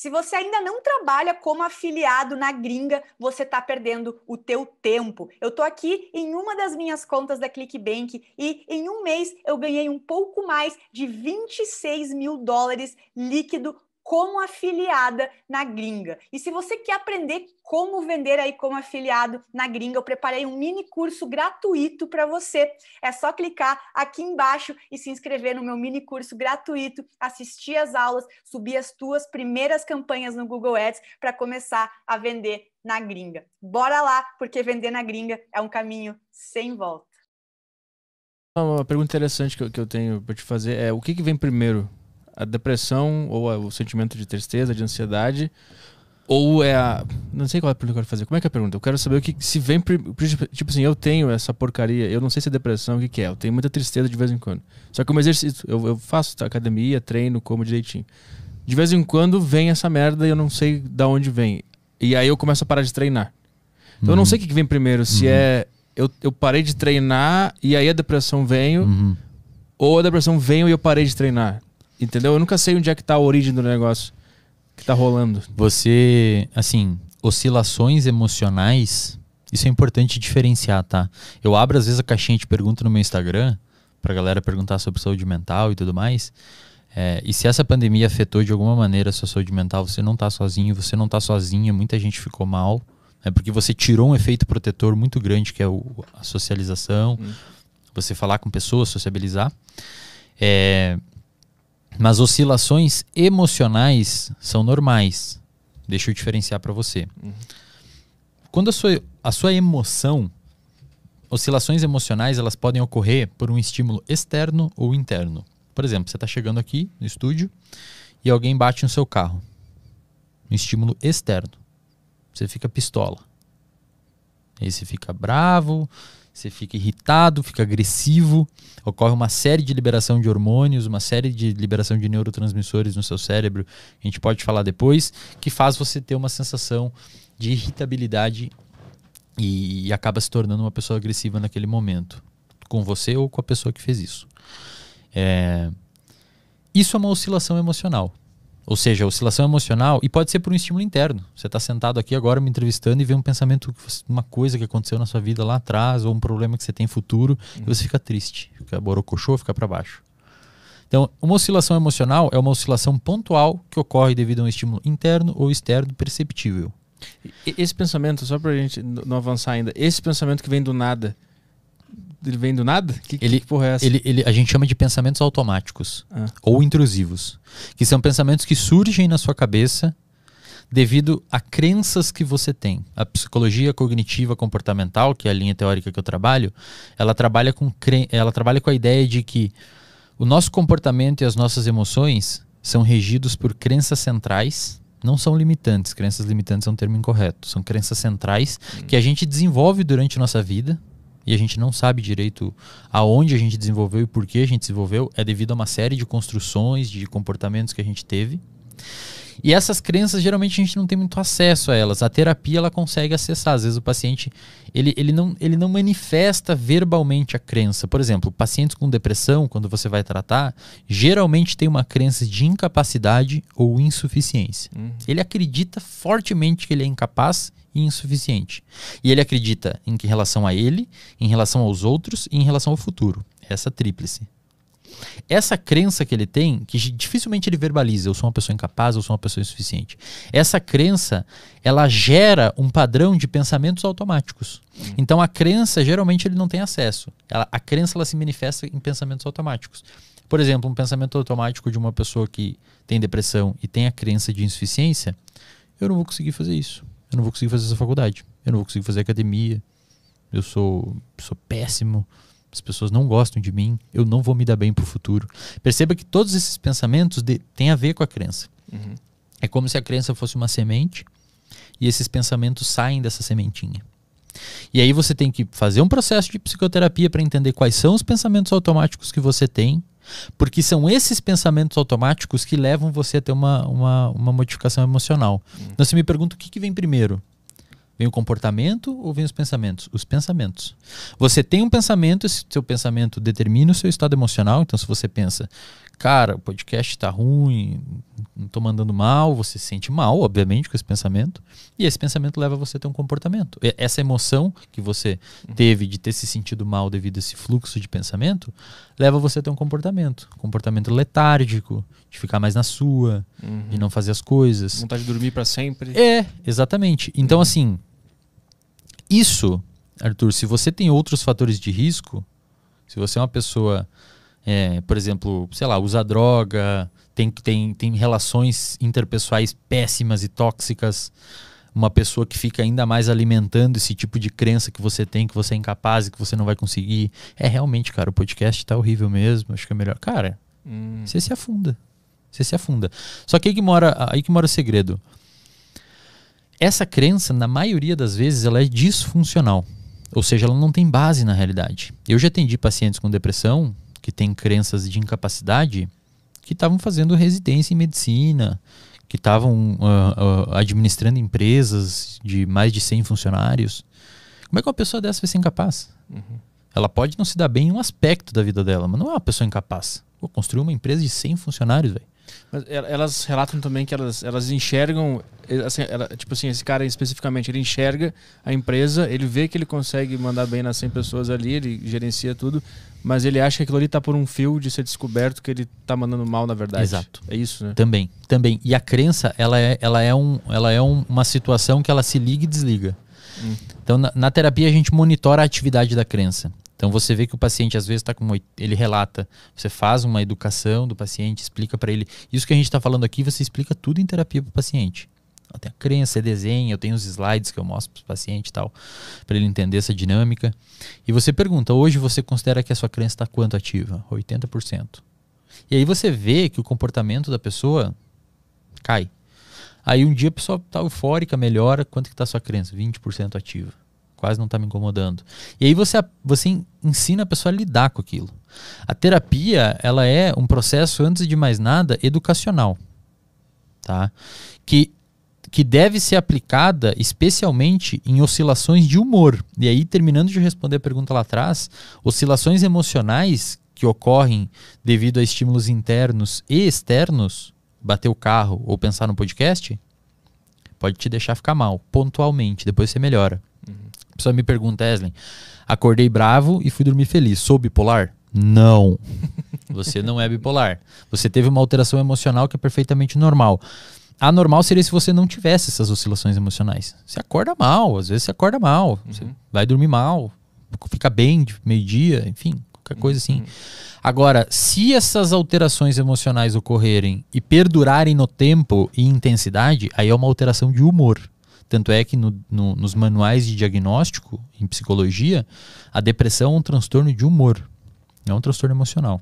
Se você ainda não trabalha como afiliado na gringa, você está perdendo o teu tempo. Eu estou aqui em uma das minhas contas da ClickBank e em um mês eu ganhei um pouco mais de 26 mil dólares líquido como afiliada na gringa. E se você quer aprender como vender aí como afiliado na gringa, eu preparei um mini curso gratuito para você. É só clicar aqui embaixo e se inscrever no meu mini curso gratuito, assistir as aulas, subir as tuas primeiras campanhas no Google Ads para começar a vender na gringa. Bora lá, porque vender na gringa é um caminho sem volta. Uma pergunta interessante que eu tenho para te fazer é o que, que vem primeiro, a depressão ou a, o sentimento de tristeza, de ansiedade, ou é a. Não sei qual é a pergunta que eu quero fazer. Como é que é a pergunta? Eu quero saber o que se vem. Tipo assim, eu tenho essa porcaria. Eu não sei se é depressão, o que, que é. Eu tenho muita tristeza de vez em quando. Só que eu exercício Eu, eu faço academia, treino, como direitinho. De vez em quando vem essa merda e eu não sei da onde vem. E aí eu começo a parar de treinar. Então uhum. eu não uhum. sei o que, que vem primeiro. Se uhum. é. Eu, eu parei de treinar e aí a depressão veio. Uhum. Ou a depressão veio e eu parei de treinar. Entendeu? Eu nunca sei onde é que tá a origem do negócio que tá rolando. Você, assim, oscilações emocionais, isso é importante diferenciar, tá? Eu abro às vezes a caixinha de pergunta no meu Instagram pra galera perguntar sobre saúde mental e tudo mais. É, e se essa pandemia afetou de alguma maneira a sua saúde mental, você não tá sozinho, você não tá sozinha, muita gente ficou mal. É né? porque você tirou um efeito protetor muito grande, que é o, a socialização, hum. você falar com pessoas, sociabilizar. É, mas oscilações emocionais são normais. Deixa eu diferenciar para você. Uhum. Quando a sua, a sua emoção, oscilações emocionais, elas podem ocorrer por um estímulo externo ou interno. Por exemplo, você está chegando aqui no estúdio e alguém bate no seu carro. Um estímulo externo. Você fica pistola. Aí você fica bravo, você fica irritado, fica agressivo, ocorre uma série de liberação de hormônios, uma série de liberação de neurotransmissores no seu cérebro, a gente pode falar depois, que faz você ter uma sensação de irritabilidade e, e acaba se tornando uma pessoa agressiva naquele momento, com você ou com a pessoa que fez isso. É, isso é uma oscilação emocional. Ou seja, oscilação emocional, e pode ser por um estímulo interno. Você está sentado aqui agora me entrevistando e vê um pensamento, uma coisa que aconteceu na sua vida lá atrás, ou um problema que você tem futuro, uhum. e você fica triste, fica borocochô, fica para baixo. Então, uma oscilação emocional é uma oscilação pontual que ocorre devido a um estímulo interno ou externo perceptível. Esse pensamento, só para a gente não avançar ainda, esse pensamento que vem do nada, ele vem do nada? Que, ele, que porra é essa? Ele, ele, a gente chama de pensamentos automáticos ah. ou intrusivos, que são pensamentos que surgem na sua cabeça devido a crenças que você tem. A psicologia cognitiva comportamental, que é a linha teórica que eu trabalho, ela trabalha com, ela trabalha com a ideia de que o nosso comportamento e as nossas emoções são regidos por crenças centrais, não são limitantes. Crenças limitantes é um termo incorreto. São crenças centrais hum. que a gente desenvolve durante nossa vida e a gente não sabe direito aonde a gente desenvolveu e por que a gente desenvolveu, é devido a uma série de construções, de comportamentos que a gente teve. E essas crenças, geralmente, a gente não tem muito acesso a elas. A terapia, ela consegue acessar. Às vezes, o paciente, ele, ele, não, ele não manifesta verbalmente a crença. Por exemplo, pacientes com depressão, quando você vai tratar, geralmente tem uma crença de incapacidade ou insuficiência. Uhum. Ele acredita fortemente que ele é incapaz e insuficiente. E ele acredita em relação a ele, em relação aos outros e em relação ao futuro. Essa tríplice. Essa crença que ele tem, que dificilmente ele verbaliza, eu sou uma pessoa incapaz, eu sou uma pessoa insuficiente. Essa crença, ela gera um padrão de pensamentos automáticos. Uhum. Então a crença, geralmente ele não tem acesso. Ela, a crença ela se manifesta em pensamentos automáticos. Por exemplo, um pensamento automático de uma pessoa que tem depressão e tem a crença de insuficiência, eu não vou conseguir fazer isso eu não vou conseguir fazer essa faculdade, eu não vou conseguir fazer academia, eu sou, sou péssimo, as pessoas não gostam de mim, eu não vou me dar bem pro futuro. Perceba que todos esses pensamentos de, têm a ver com a crença. Uhum. É como se a crença fosse uma semente e esses pensamentos saem dessa sementinha. E aí você tem que fazer um processo de psicoterapia para entender quais são os pensamentos automáticos que você tem porque são esses pensamentos automáticos que levam você a ter uma, uma, uma modificação emocional. Hum. Então você me pergunta o que, que vem primeiro? Vem o comportamento ou vem os pensamentos? Os pensamentos. Você tem um pensamento, esse seu pensamento determina o seu estado emocional. Então, se você pensa, cara, o podcast tá ruim, não tô mandando mal, você se sente mal, obviamente, com esse pensamento, e esse pensamento leva você a ter um comportamento. E essa emoção que você uhum. teve de ter se sentido mal devido a esse fluxo de pensamento, leva você a ter um comportamento. Comportamento letárgico, de ficar mais na sua, uhum. de não fazer as coisas. Vontade de dormir para sempre. É, exatamente. Então, uhum. assim, isso, Arthur, se você tem outros fatores de risco, se você é uma pessoa é, por exemplo, sei lá, usa droga, tem, tem, tem relações interpessoais péssimas e tóxicas, uma pessoa que fica ainda mais alimentando esse tipo de crença que você tem, que você é incapaz e que você não vai conseguir. É realmente, cara, o podcast tá horrível mesmo, acho que é melhor. Cara, hum. você se afunda. Você se afunda. Só que aí que mora, aí que mora o segredo. Essa crença, na maioria das vezes, ela é disfuncional. Ou seja, ela não tem base na realidade. Eu já atendi pacientes com depressão que tem crenças de incapacidade que estavam fazendo residência em medicina, que estavam uh, uh, administrando empresas de mais de 100 funcionários. Como é que uma pessoa dessa vai ser incapaz? Uhum. Ela pode não se dar bem em um aspecto da vida dela, mas não é uma pessoa incapaz. Vou construiu uma empresa de 100 funcionários, velho. Mas elas relatam também que elas, elas enxergam, assim, ela, tipo assim, esse cara especificamente, ele enxerga a empresa, ele vê que ele consegue mandar bem nas 100 pessoas ali, ele gerencia tudo, mas ele acha que aquilo ali está por um fio de ser descoberto que ele está mandando mal, na verdade. Exato. É isso, né? Também, também. E a crença, ela é, ela é, um, ela é um, uma situação que ela se liga e desliga. Hum. Então, na, na terapia, a gente monitora a atividade da crença. Então você vê que o paciente às vezes está com ele relata, você faz uma educação do paciente, explica para ele isso que a gente está falando aqui, você explica tudo em terapia para o paciente. Tem a crença, desenho, eu tenho os slides que eu mostro para o paciente e tal, para ele entender essa dinâmica. E você pergunta: hoje você considera que a sua crença está quanto ativa? 80%. E aí você vê que o comportamento da pessoa cai. Aí um dia a pessoa está eufórica, melhora, quanto que está a sua crença? 20% ativa quase não está me incomodando. E aí você, você ensina a pessoa a lidar com aquilo. A terapia, ela é um processo, antes de mais nada, educacional. Tá? Que, que deve ser aplicada especialmente em oscilações de humor. E aí, terminando de responder a pergunta lá atrás, oscilações emocionais que ocorrem devido a estímulos internos e externos, bater o carro ou pensar no podcast, pode te deixar ficar mal, pontualmente, depois você melhora pessoa me pergunta, Eslin, acordei bravo e fui dormir feliz. Sou bipolar? Não. Você não é bipolar. Você teve uma alteração emocional que é perfeitamente normal. A normal seria se você não tivesse essas oscilações emocionais. Você acorda mal, às vezes você acorda mal, uhum. você vai dormir mal, fica bem de meio-dia, enfim, qualquer uhum. coisa assim. Agora, se essas alterações emocionais ocorrerem e perdurarem no tempo e intensidade, aí é uma alteração de humor. Tanto é que no, no, nos manuais de diagnóstico em psicologia, a depressão é um transtorno de humor, não é um transtorno emocional.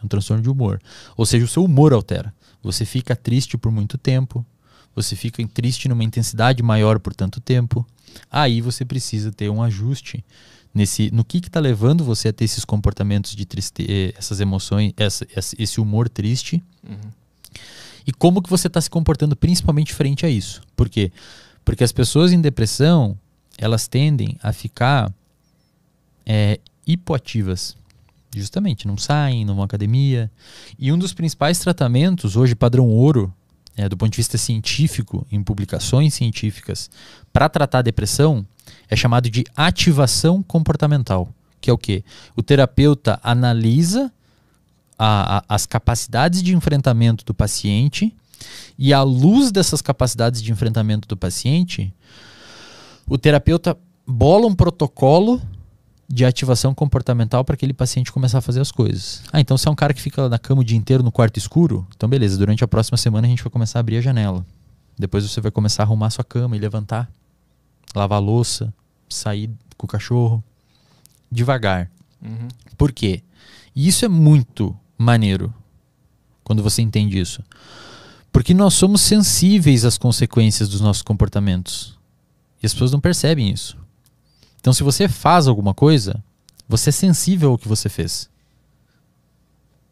É um transtorno de humor. Ou seja, o seu humor altera. Você fica triste por muito tempo, você fica triste numa intensidade maior por tanto tempo. Aí você precisa ter um ajuste nesse no que está levando você a ter esses comportamentos de tristeza, eh, essas emoções, essa, esse humor triste. Uhum. E como que você está se comportando principalmente frente a isso. Porque quê? Porque as pessoas em depressão, elas tendem a ficar é, hipoativas. Justamente, não saem, não vão à academia. E um dos principais tratamentos, hoje padrão ouro, é, do ponto de vista científico, em publicações científicas, para tratar a depressão, é chamado de ativação comportamental. Que é o quê? O terapeuta analisa a, a, as capacidades de enfrentamento do paciente e à luz dessas capacidades de enfrentamento do paciente, o terapeuta bola um protocolo de ativação comportamental para aquele paciente começar a fazer as coisas. Ah, então se é um cara que fica na cama o dia inteiro no quarto escuro, então beleza, durante a próxima semana a gente vai começar a abrir a janela. Depois você vai começar a arrumar sua cama e levantar, lavar a louça, sair com o cachorro, devagar. Uhum. Por quê? E isso é muito maneiro quando você entende isso. Porque nós somos sensíveis às consequências dos nossos comportamentos. E as pessoas não percebem isso. Então, se você faz alguma coisa, você é sensível ao que você fez.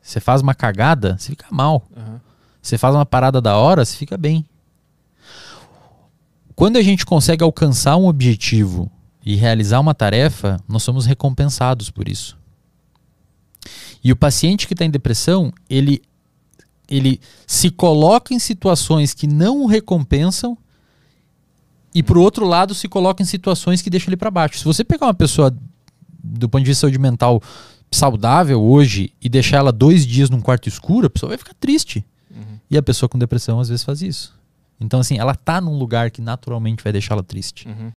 Você faz uma cagada, você fica mal. Uhum. Você faz uma parada da hora, você fica bem. Quando a gente consegue alcançar um objetivo e realizar uma tarefa, nós somos recompensados por isso. E o paciente que está em depressão, ele ele se coloca em situações que não o recompensam e por outro lado se coloca em situações que deixam ele para baixo. Se você pegar uma pessoa do ponto de vista de saúde mental saudável hoje e deixar ela dois dias num quarto escuro, a pessoa vai ficar triste. Uhum. E a pessoa com depressão às vezes faz isso. Então assim, ela tá num lugar que naturalmente vai deixá-la triste. Uhum.